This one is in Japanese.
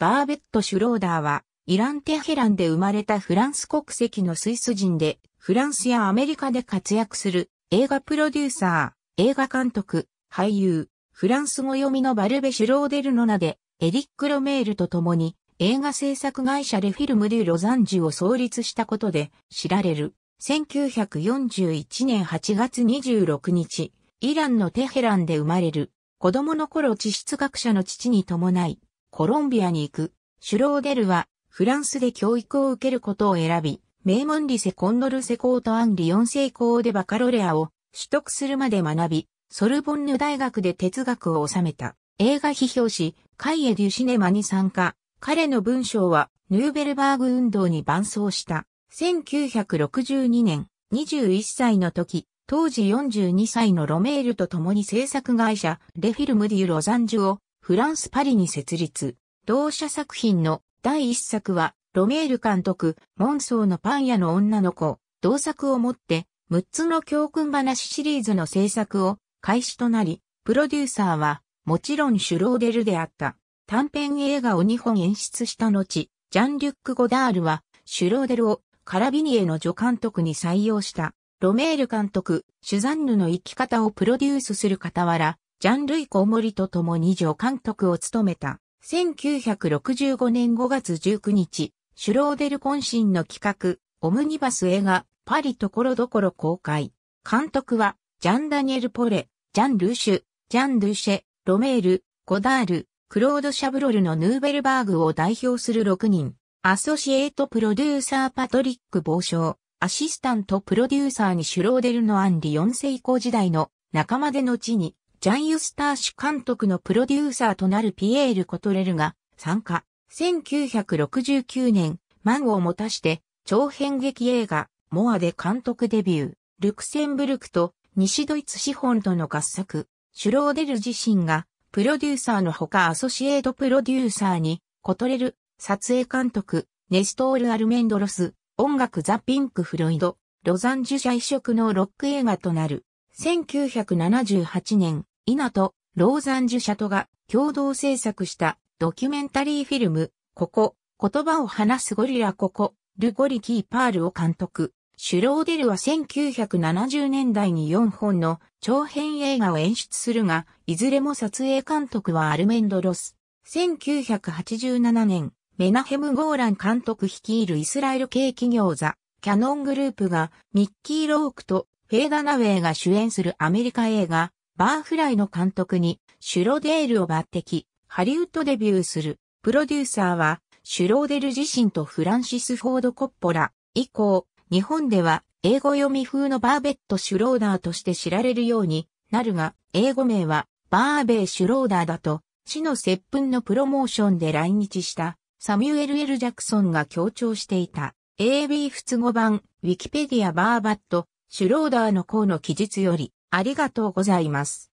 バーベット・シュローダーは、イラン・テヘランで生まれたフランス国籍のスイス人で、フランスやアメリカで活躍する映画プロデューサー、映画監督、俳優、フランス語読みのバルベ・シュローデルの名で、エリック・ロメールと共に映画制作会社レフィルム・デュ・ロザンジュを創立したことで知られる。1941年8月26日、イランのテヘランで生まれる。子供の頃地質学者の父に伴い、コロンビアに行く。シュローデルは、フランスで教育を受けることを選び、名門リセコンドルセコートアンリヨンセーでバカロレアを取得するまで学び、ソルボンヌ大学で哲学を収めた。映画批評し、カイエ・デュ・シネマに参加。彼の文章は、ヌーベルバーグ運動に伴走した。1962年、21歳の時、当時42歳のロメールと共に制作会社、レフィルム・デュ・ロザンジュをフランス・パリに設立。同社作品の第一作は、ロメール監督、モンソーのパン屋の女の子、同作をもって、6つの教訓話シリーズの制作を開始となり、プロデューサーは、もちろんシュローデルであった。短編映画を2本演出した後、ジャン・リュック・ゴダールは、シュローデルをカラビニエの助監督に採用した。ロメール監督、シュザンヌの生き方をプロデュースする傍ら、ジャン・ルイ・コウモリと共に助監督を務めた。1965年5月19日、シュローデル渾身の企画、オムニバス映画、パリところどころ公開。監督は、ジャン・ダニエル・ポレ、ジャン・ルーシュ、ジャン・ルーシェ、ロメール、ゴダール、クロード・シャブロルのヌーベルバーグを代表する6人。アソシエイト・プロデューサーパトリック・ボーショー、アシスタント・プロデューサーにシュローデルのアンリ4世以降時代の仲間で地にジャン・ユスターシュ監督のプロデューサーとなるピエール・コトレルが参加。1969年、満を持たして長編劇映画、モアで監督デビュー。ルクセンブルクと西ドイツ資本との合作。シュローデル自身がプロデューサーのほかアソシエイドプロデューサーに、コトレル、撮影監督、ネストール・アルメンドロス、音楽ザ・ピンク・フロイド、ロザン・ジュャ移植のロック映画となる。1978年、ナとローザン・ジュ・シャトが共同制作したドキュメンタリーフィルム、ここ、言葉を話すゴリラここ、ル・ゴリキー・パールを監督。シュローデルは1970年代に4本の長編映画を演出するが、いずれも撮影監督はアルメンドロス。1987年、メナヘム・ゴーラン監督率いるイスラエル系企業ザ・キャノングループがミッキー・ロークとフェイダ・ナウェイが主演するアメリカ映画バーフライの監督にシュロデールを抜擢、ハリウッドデビューする。プロデューサーは、シュローデル自身とフランシス・フォード・コッポラ。以降、日本では英語読み風のバーベット・シュローダーとして知られるようになるが、英語名はバーベイ・シュローダーだと、死の接吻のプロモーションで来日したサミュエル・エル・ジャクソンが強調していた。AB 仏語版、ウィキペディア・バーバット、シュローダーの項の記述より、ありがとうございます。